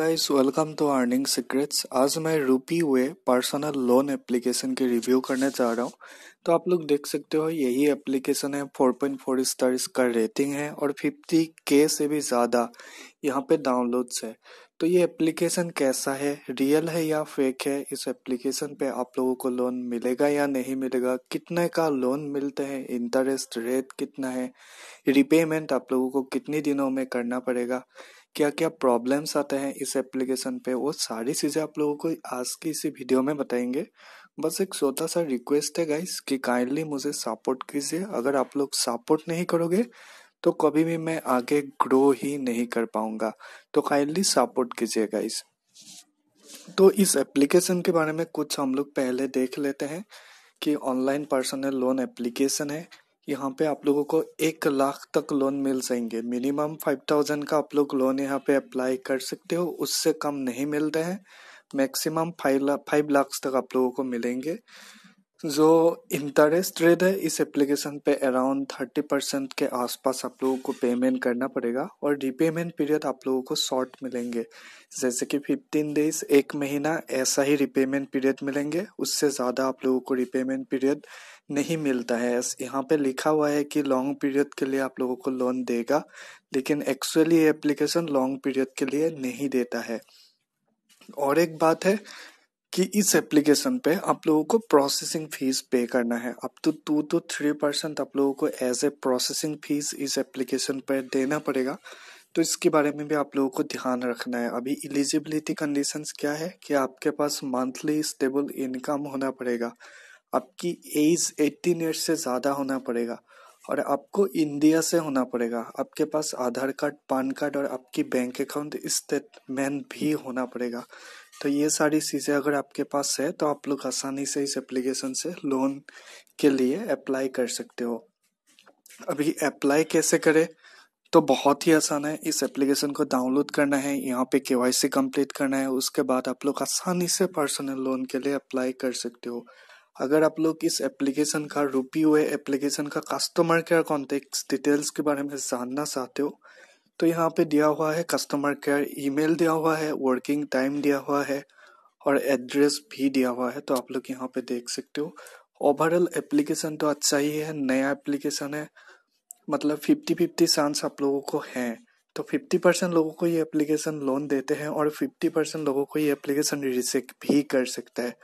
guys welcome to earning secrets आज मैं rupee way personal loan application की review करने जा रहा हूँ तो आप लोग देख सकते हो यही एप्लीकेशन है फोर पॉइंट फोर स्टार इसका रेटिंग है और फिफ्टी के से भी ज़्यादा यहाँ पे डाउनलोड्स है तो ये एप्लीकेशन कैसा है रियल है या फेक है इस एप्लीकेशन पे आप लोगों को लोन मिलेगा या नहीं मिलेगा कितने का लोन मिलते हैं इंटरेस्ट रेट कितना है रिपेमेंट आप लोगों को कितने दिनों में करना पड़ेगा क्या क्या प्रॉब्लम्स आते हैं इस एप्लीकेशन पे वो सारी चीज़ें आप लोगों को आज की इसी वीडियो में बताएंगे बस एक छोटा सा रिक्वेस्ट है गाइस कि काइंडली मुझे सपोर्ट कीजिए अगर आप लोग सपोर्ट नहीं करोगे तो कभी भी मैं आगे ग्रो ही नहीं कर पाऊंगा तो काइंडली सपोर्ट कीजिए गाइस तो इस एप्लीकेशन के बारे में कुछ हम लोग पहले देख लेते हैं कि ऑनलाइन पर्सनल लोन एप्लीकेशन है यहाँ पे आप लोगों को एक लाख तक लोन मिल जाएंगे मिनिमम फाइव थाउजेंड का आप लोग लोन यहाँ पे अप्लाई कर सकते हो उससे कम नहीं मिलते हैं maximum five lakh five lakh तक आप लोगों को मिलेंगे जो इंटरेस्ट रेट है इस एप्लीकेशन पे अराउंड थर्टी परसेंट के आसपास आप लोगों को पेमेंट करना पड़ेगा और रिपेमेंट पीरियड आप लोगों को शॉर्ट मिलेंगे जैसे कि फिफ्टीन डेज एक महीना ऐसा ही रिपेमेंट पीरियड मिलेंगे उससे ज़्यादा आप लोगों को रिपेमेंट पीरियड नहीं मिलता है यहाँ पे लिखा हुआ है कि लॉन्ग पीरियड के लिए आप लोगों को लोन देगा लेकिन एक्चुअली ये एप्लीकेशन लॉन्ग पीरियड के लिए नहीं देता है और एक बात है कि इस एप्लीकेशन पे आप लोगों को प्रोसेसिंग फीस पे करना है up to two to three percent आप लोगों को एज ए प्रोसेसिंग फीस इस एप्लीकेशन पर देना पड़ेगा तो इसके बारे में भी आप लोगों को ध्यान रखना है अभी एलिजिबिलिटी कंडीशंस क्या है कि आपके पास मंथली स्टेबल इनकम होना पड़ेगा आपकी एज 18 ईयर से ज़्यादा होना पड़ेगा और आपको इंडिया से होना पड़ेगा आपके पास आधार कार्ड पान कार्ड और आपकी बैंक अकाउंट स्टेटमेंट भी होना पड़ेगा तो ये सारी चीज़ें अगर आपके पास है तो आप लोग आसानी से इस एप्लीकेशन से लोन के लिए अप्लाई कर सकते हो अभी अप्लाई कैसे करें तो बहुत ही आसान है इस एप्लीकेशन को डाउनलोड करना है यहाँ पे के वाई सी कम्प्लीट करना है उसके बाद आप लोग आसानी से पर्सनल लोन के लिए अप्लाई कर सकते हो अगर आप लोग इस एप्लीकेशन का रुपी हुए एप्लीकेशन का कस्टमर केयर कॉन्टेक्ट डिटेल्स के बारे में जानना चाहते हो तो यहाँ पे दिया हुआ है कस्टमर केयर ईमेल दिया हुआ है वर्किंग टाइम दिया हुआ है और एड्रेस भी दिया हुआ है तो आप लोग यहाँ पे देख सकते हो ओवरऑल एप्लीकेशन तो अच्छा ही है नया एप्लीकेशन है मतलब फिफ्टी फिफ्टी चांस आप लोगों को हैं तो फिफ्टी परसेंट लोगों को ये एप्लीकेशन लोन देते हैं और फिफ्टी परसेंट लोगों को ये एप्लीकेशन रिसेक्ट भी कर सकता है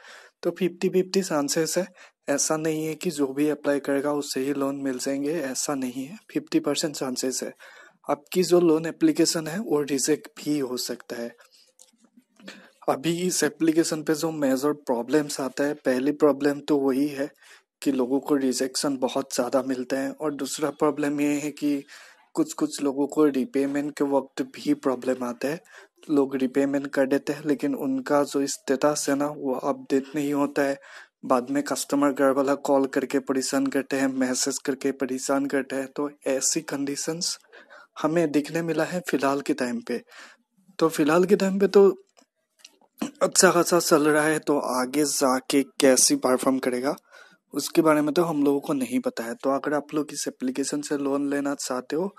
तो फिफ्टी फिफ्टी चांसेस है ऐसा नहीं है कि जो भी अप्लाई करेगा उससे ही लोन मिल जाएंगे ऐसा नहीं है फिफ्टी परसेंट चांसेस है आपकी जो लोन एप्लीकेशन है वो रिजेक्ट भी हो सकता है अभी इस एप्लीकेशन पे जो मेजर प्रॉब्लम्स आता है पहली प्रॉब्लम तो वही है कि लोगों को रिजेक्शन बहुत ज़्यादा मिलता है और दूसरा प्रॉब्लम ये है कि कुछ कुछ लोगों को रिपेमेंट के वक्त भी प्रॉब्लम आता है लोग रिपेमेंट कर देते हैं लेकिन उनका जो स्टेटस है ना वो अपडेट नहीं होता है बाद में कस्टमर केयर वाला कॉल करके परेशान करते हैं मैसेज करके परेशान करते हैं तो ऐसी कंडीशंस हमें दिखने मिला है फिलहाल के टाइम पे तो फिलहाल के टाइम पे तो अच्छा खासा चल रहा है तो आगे जाके कैसी परफॉर्म करेगा उसके बारे में तो हम लोगों को नहीं पता है तो अगर आप लोग इस एप्लीकेशन से लोन लेना चाहते हो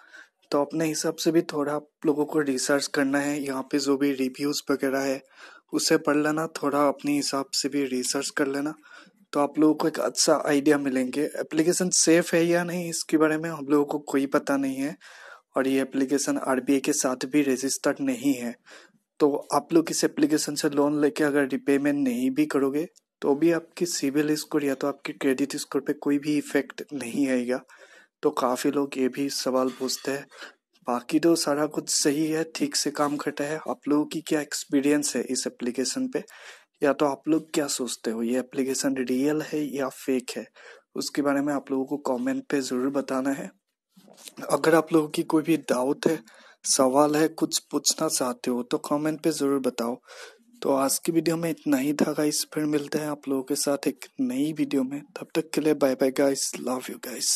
तो अपने हिसाब से भी थोड़ा आप लोगों को रिसर्च करना है यहाँ पे जो भी रिव्यूज़ वगैरह है उसे पढ़ लेना थोड़ा अपने हिसाब से भी रिसर्च कर लेना तो आप लोगों को एक अच्छा आइडिया मिलेंगे एप्लीकेशन सेफ है या नहीं इसके बारे में हम लोगों को कोई पता नहीं है और ये एप्लीकेशन आर के साथ भी रजिस्टर्ड नहीं है तो आप लोग इस एप्लीकेशन से लोन लेके अगर रिपेमेंट नहीं भी करोगे तो भी आपकी सिविल स्कोर या तो आपके क्रेडिट स्कोर पे कोई भी इफेक्ट नहीं आएगा तो काफ़ी लोग ये भी सवाल पूछते हैं बाकी तो सारा कुछ सही है ठीक से काम करता है आप लोगों की क्या एक्सपीरियंस है इस एप्लीकेशन पे या तो आप लोग क्या सोचते हो ये एप्लीकेशन रियल है या फेक है उसके बारे में आप लोगों को कमेंट पे ज़रूर बताना है अगर आप लोगों की कोई भी डाउट है सवाल है कुछ पूछना चाहते हो तो कमेंट पे ज़रूर बताओ तो आज की वीडियो में इतना ही था गाइस फिर मिलते हैं आप लोगों के साथ एक नई वीडियो में तब तक के लिए bye bye guys love you guys